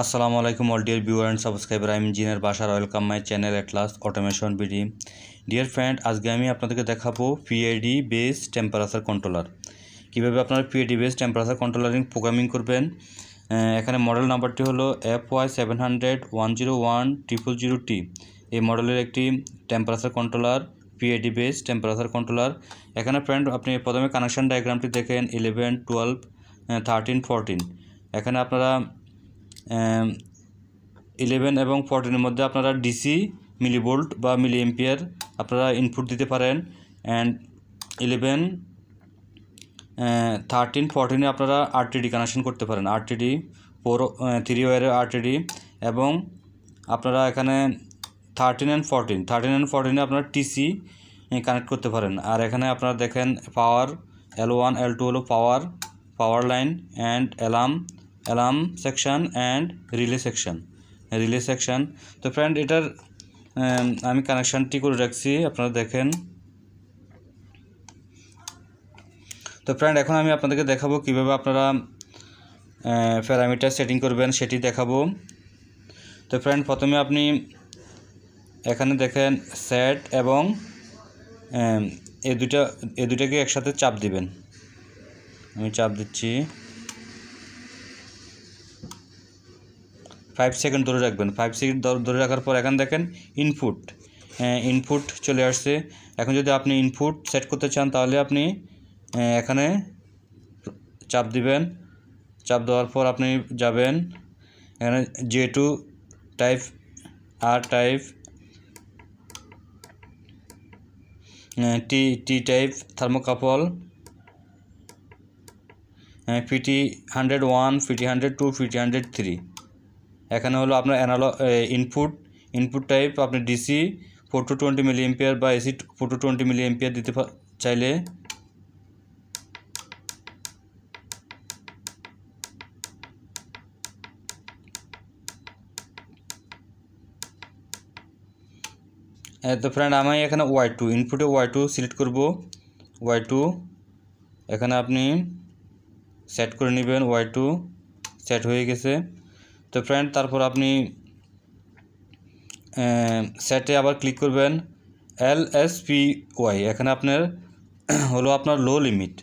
আসসালামু আলাইকুম all dear viewer and subscriber আমি engineer Basar welcome my channel at last automation BD dear friend আজকে আমি আপনাদেরকে দেখাবো পিআইডি বেস টেম্পারেচার কন্ট্রোলার কীভাবে আপনারা পিআইডি বেস টেম্পারেচার কন্ট্রোলারিং প্রোগ্রামিং করবেন এখানে মডেল নাম্বারটি হলো F Y seven hundred one zero one triple zero টি এই মডেলের একটি temperature controller PID base temperature controller এখানে ফ্রেন্ড আপনি প্রথমে কানেকশন ডায়াগ্রামটি দেখেন ইলেভেন টুয়েলভ থার্টিন ফোরটিন এখানে আপনারা ইলেভেন এবং ফোরটিনের মধ্যে আপনারা ডিসি মিলিভোল্ট বা মিলি এম্পিয়ার আপনারা ইনপুট দিতে পারেন অ্যান্ড ইলেভেন থার্টিন ফোরটিনে আপনারা আরটিডি কানেকশন করতে পারেন আরটিডি ফোর থ্রি ওয়ারের আরটিডি এবং আপনারা এখানে thirteen and fourteen thirteen and ফোরটিনে আপনারা টিসি কানেক্ট করতে পারেন আর এখানে আপনারা দেখেন পাওয়ার এল ওয়ান এল টু হলো power power line and alarm alarm section and relay section relay section তো ফ্রেন্ড এটার আমি কানেকশানটি করে রাখছি আপনারা দেখেন তো ফ্রেন্ড এখন আমি আপনাদেরকে দেখাবো কীভাবে আপনারা প্যারামিটার সেটিং করবেন সেটি দেখাবো তো ফ্রেন্ড প্রথমে আপনি এখানে দেখেন সেট এবং এ দুটা এ দুটাকে একসাথে চাপ দিবেন আমি চাপ দিচ্ছি ফাইভ সেকেন্ড ধরে রাখবেন ফাইভ সেকেন্ড ধরে রাখার পর এখন দেখেন ইনপুট ইনপুট হ্যাঁ, চলে আসছে এখন যদি আপনি ইনপুট সেট করতে চান তাহলে আপনি হ্যাঁ, এখানে চাপ দিবেন চাপ দেওয়ার পর আপনি যাবেন এখানে J two type R type T T type thermocouple PT hundred one PT hundred two PT hundred three এখানে হলো আপনার অ্যানাল ইনপুট ইনপুট টাইপ আপনি DC four to twenty milliampere বা AC four to twenty milliampere দিতে চাইলে তো friend আমি এখানে ওয়াই টু ইনপুটে ওয়াই টু সিলেক্ট করব ওয়াই টু এখানে আপনি সেট করে নেবেন ওয়াই টু সেট হয়ে গেছে তো ফ্রেন্ড তারপর আপনি সেটে আবার ক্লিক করবেন এল এস পি ওয়াই এখানে আপনার হলো আপনার লো লিমিট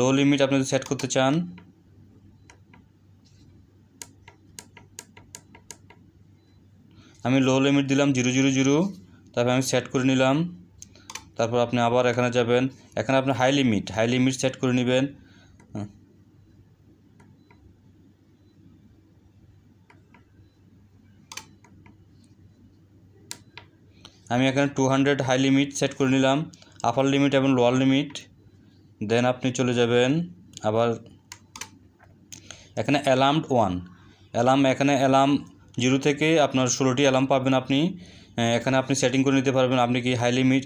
লো লিমিট আপনি সেট করতে চান আমি লো লিমিট দিলাম জিরো জিরো জিরো তারপর আমি সেট করে নিলাম তারপর আপনি আবার এখানে যাবেন এখানে আপনি high limit high limit set করে নেবেন আমি এখানে two hundred high limit set করে নিলাম আপার লিমিট এবং লোয়ার লিমিট দেন আপনি চলে যাবেন আবার এখানে অ্যালার্মড ওয়ান অ্যালার্ম এখানে অ্যালার্ম জিরো থেকে আপনার ষোলোটি অ্যালার্ম পাবেন আপনি এখানে আপনি সেটিং করে নিতে পারবেন আপনি কি হাই লিমিট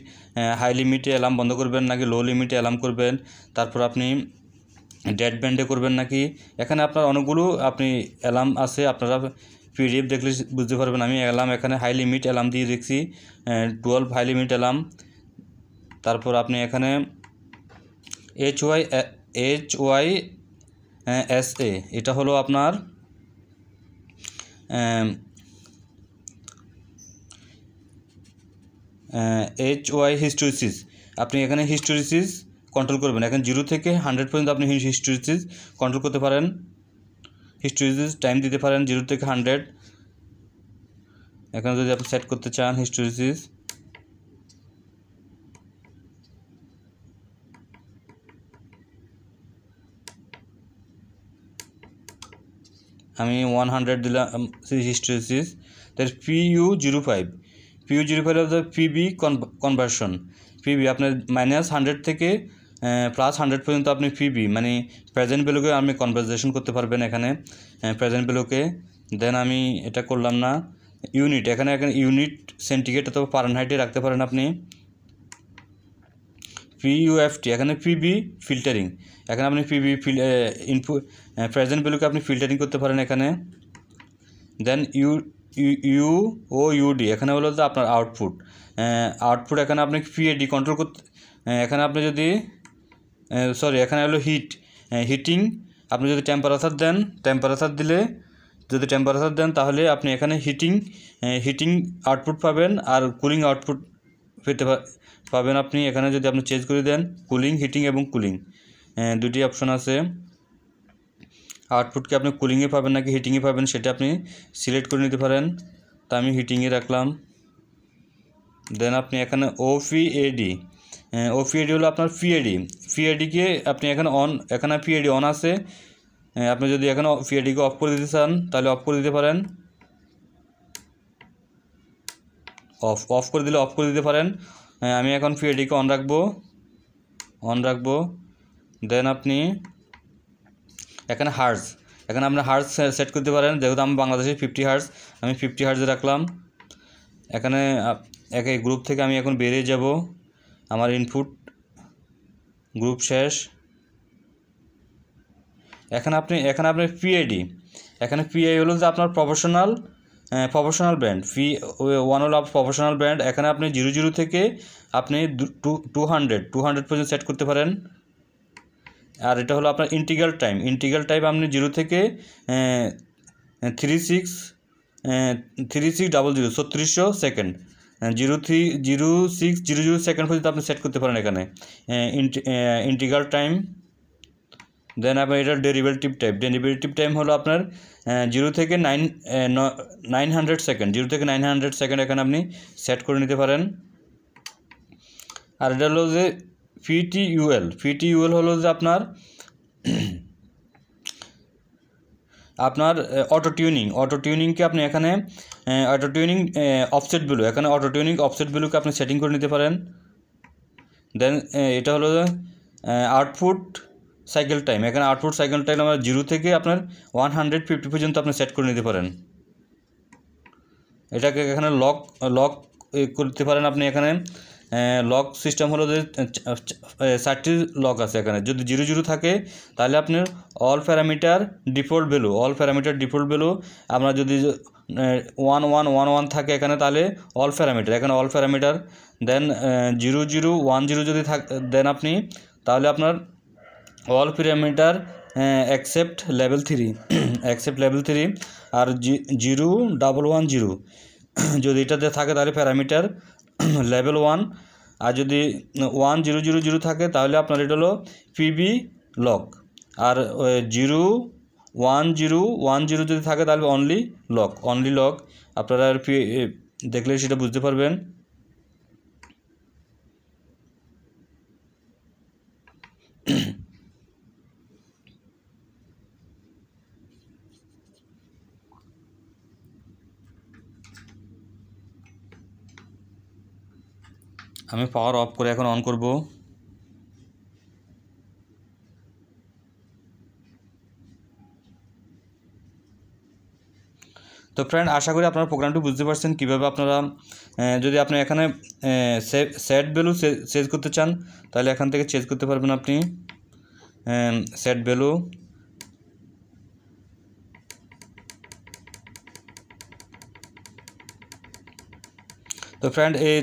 হাই লিমিটে অ্যালার্ম বন্ধ করবেন নাকি লো লিমিটে অ্যালার্ম করবেন তারপর আপনি ডেড ব্যান্ডে করবেন নাকি এখানে আপনার অনেকগুলো আপনি অ্যালার্ম আছে আপনারা পিডিএফ দেখলে বুঝতে পারবেন আমি অ্যালার্ম এখানে হাই লিমিট অ্যালার্ম দিয়ে দেখছি টুয়েলভ হাই লিমিট অ্যালার্ম তারপর আপনি এখানে H Y H Y S এ এটা হলো আপনার এইচ ওয়াই হিস্টোরিসিস আপনি এখানে হিস্টোরিসিস কন্ট্রোল করবেন এখন জিরো থেকে হান্ড্রেড পর্যন্ত আপনি হিস্টোরিসিস কন্ট্রোল করতে পারেন হিস্ট্রি টাইম দিতে পারেন জিরো থেকে হান্ড্রেড এখানে যদি আপনি সেট করতে চান হিস্ট্রি আমি ওয়ান হান্ড্রেড দিলাম হিস্টোসিস তার PU zero five PU zero five of the PV conversion PV আপনার মাইনাস হান্ড্রেড থেকে প্লাস হান্ড্রেড পর্যন্ত আপনি ফিবি মানে প্রেজেন্ট ভ্যালুকে আপনি কনভার্সেশন করতে পারবেন এখানে প্রেজেন্ট ভ্যালুকে দেন আমি এটা করলাম না ইউনিট এখানে এখানে ইউনিট সেন্টিগ্রেড অথবা হাইটে রাখতে পারেন আপনি পিইউএফটি এখানে পিবি ফিল্টারিং এখানে আপনি পিবি ফিল ইনফু প্রেজেন্ট ভ্যালুকে আপনি ফিল্টারিং করতে পারেন এখানে then U U O UD এখানে হলো আপনার আউটপুট আউটপুট এখানে আপনি পিএডি কন্ট্রোল করতে এখানে আপনি যদি সরি এখানে হলো হিট হিটিং আপনি যদি টেম্পারেচার দেন টেম্পারেচার দিলে যদি টেম্পারেচার দেন তাহলে আপনি এখানে হিটিং হিটিং আউটপুট পাবেন আর কুলিং আউটপুট পেতে পাবেন আপনি এখানে যদি আপনি চেঞ্জ করে দেন কুলিং হিটিং এবং কুলিং দুটি অপশন আছে আউটপুটকে আপনি কুলিংয়ে পাবেন নাকি হিটিংয়ে পাবেন সেটা আপনি সিলেক্ট করে নিতে পারেন তা আমি হিটিংয়ে রাখলাম দেন আপনি এখানে ওপিএডি হ্যাঁ, ও পিএডি হলো আপনার পিএডি পিএডিকে আপনি এখানে অন এখানে পিএডি অন আছে হ্যাঁ, আপনি যদি এখানে পিএডিকে অফ করে দিতে চান তাহলে অফ করে দিতে পারেন অফ অফ করে দিলে অফ করে দিতে পারেন হ্যাঁ, আমি এখন পিএডিকে অন রাখবো অন রাখবো দেন আপনি এখানে হার্স এখানে আপনার হার্স সেট করতে পারেন যেহেতু আমি বাংলাদেশে ফিফটি হার্স আমি ফিফটি হার্সে রাখলাম এখানে এক গ্রুপ থেকে আমি এখন বেরিয়ে যাব আমার ইনপুট গ্রুপ শেষ এখানে আপনি এখানে আপনার পিআইডি এখানে পিআই হলো যে আপনার proportional proportional band P one হল অফ প্রফেশনাল ব্র্যান্ড এখানে আপনি জিরো জিরো থেকে আপনি two two hundred two hundred পর্যন্ত সেট করতে পারেন আর এটা হলো আপনার ইন্টিগ্রাল টাইম ইন্টিগ্রাল টাইম আপনি জিরো থেকে three six three six double zero second zero three zero six zero zero second পর্যন্ত আপনি সেট করতে পারেন এখানে ইন্টিগ্রাল টাইম দেন আপনার এটা ডেরিভেটিভ টাইম ডেরিভেটিভ টাইম হলো আপনার জিরো থেকে nine nine hundred second zero থেকে নাইন হান্ড্রেড সেকেন্ড এখানে আপনি সেট করে নিতে পারেন আর এটা হলো যে ফিটি ইউএল ফিটি ইউএল হলো যে আপনার আপনার অটো টিউনিং অটো টিউনিংকে আপনি এখানে অটো টিউনিং অফসেট এখানে অটো টিউনিং অফসেট আপনি সেটিং করে নিতে পারেন দেন এটা হলো আউটপুট সাইকেল টাইম এখানে আউটপুট সাইকেল টাইম আমরা জিরো থেকে আপনার ওয়ান হান্ড্রেড ফিফটি পর্যন্ত আপনি সেট করে নিতে পারেন এটাকে এখানে লক লক করতে পারেন আপনি এখানে লক সিস্টেম হলো যে চারটি লক আছে এখানে যদি জিরো জিরো থাকে তাহলে আপনার all parameter default value all parameter default value আপনার যদি ওয়ান ওয়ান ওয়ান ওয়ান থাকে এখানে তাহলে অল প্যারামিটার এখানে all parameter then zero zero one zero যদি থাক দেন আপনি তাহলে আপনার all parameter accept level three accept level three আর জিরো ডাবল ওয়ান জিরো যদি এটাতে থাকে তাহলে প্যারামিটার লেভেল ওয়ান আর যদি ওয়ান জিরো জিরো জিরো থাকে তাহলে আপনার এটা হলো পিবি লক আর zero one zero one zero যদি থাকে তাহলে অনলি লক অনলি লক আপনারা আর দেখলে সেটা বুঝতে পারবেন আমি পাওয়ার অফ করে এখন অন করব তো ফ্রেন্ড আশা করি আপনারা প্রোগ্রামটি বুঝতে পারছেন কীভাবে আপনারা যদি আপনি এখানে সেট ভ্যালু চেঞ্জ করতে চান তাহলে এখান থেকে চেঞ্জ করতে পারবেন আপনি সেট ভ্যালু তো ফ্রেন্ড এই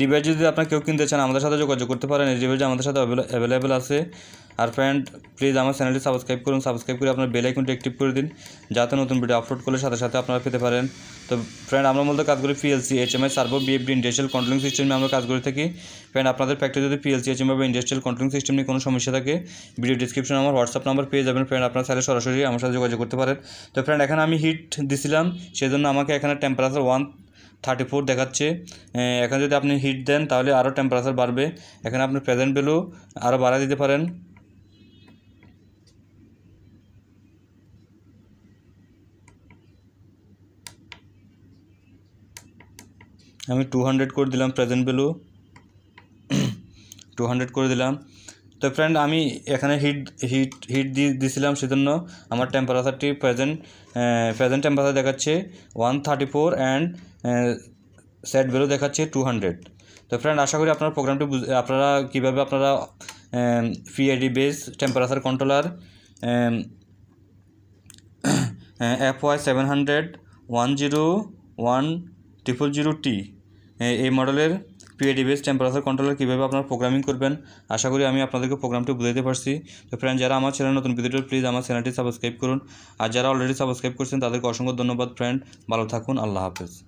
ডিভাইস যদি আপনার কেউ কিনতে চান আমাদের সাথে যোগাযোগ করতে পারেন এই ডিভাইস আমাদের সাথে অ্যাভেলেবেল আছে আর ফ্রেন্ড প্লিজ আমার চ্যানেলটি সাবস্ক্রাইব করুন সাবস্ক্রাইব করে আপনার বেল আইকনটি অ্যাক্টিভ করে দিন যাতে নতুন ভিডিও আপলোড করলে সাথে সাথে আপনারা পেতে পারেন তো ফ্রেন্ড আমরা মূলত কাজ করি PLC I servo VF industrial controlling সিস্টেমে আমরা কাজ করে থাকি ফ্রেন্ড আপনাদের ফ্যাক্টরি যদি পিএলসি এম বা ইন্ডাস্ট্রিয়াল কন্ট্রোলিং সিস্টেম নিয়ে কোনো সমস্যা থাকে ভিডিও ডিসক্রিপশন আমার হোয়াটসঅ্যাপ নাম্বার পেয়ে যাবেন ফ্রেন্ড আপনারা চাইলে সরাসরি আমার সাথে যোগাযোগ করতে পারেন তো ফ্রেন্ড এখানে আমি হিট দিছিলাম সেজন্য আমাকে এখানে টেম্পারেচার ওয়ান থার্টি ফোর দেখাচ্ছে এখানে যদি আপনি হিট দেন তাহলে আরও টেম্পারেচার বাড়বে এখানে আপনি প্রেজেন্ট ভ্যালু আরও বাড়া দিতে পারেন আমি টু হান্ড্রেড করে দিলাম প্রেজেন্ট ভ্যালু টু হান্ড্রেড করে দিলাম তো ফ্রেন্ড আমি এখানে হিট হিট হিট দিয়ে দিছিলাম সেজন্য আমার টেম্পারেচারটি প্রেজেন্ট প্রেজেন্ট টেম্পারেচার দেখাচ্ছে one thirty four and set value দেখাচ্ছে টু হান্ড্রেড তো ফ্রেন্ড আশা করি আপনার প্রোগ্রামটি আপনারা কীভাবে আপনারা PID base temperature controller F Y seven hundred one zero one triple zero টি এই মডেলের পিআইডি বেস টেম্পারেচার কন্ট্রোলার কীভাবে আপনারা প্রোগ্রামিং করবেন আশা করি আমি আপনাদেরকে প্রোগ্রামটি বুঝাতে পারছি তো ফ্রেন্ড যারা আমার চ্যানেল নতুন ভিডিওটা প্লিজ আমার চ্যানেলটি সাবস্ক্রাইব করুন আর যারা অলরেডি সাবস্ক্রাইব করছেন তাদেরকে অসংখ্য ধন্যবাদ ফ্রেন্ড ভালো থাকুন আল্লাহ হাফেজ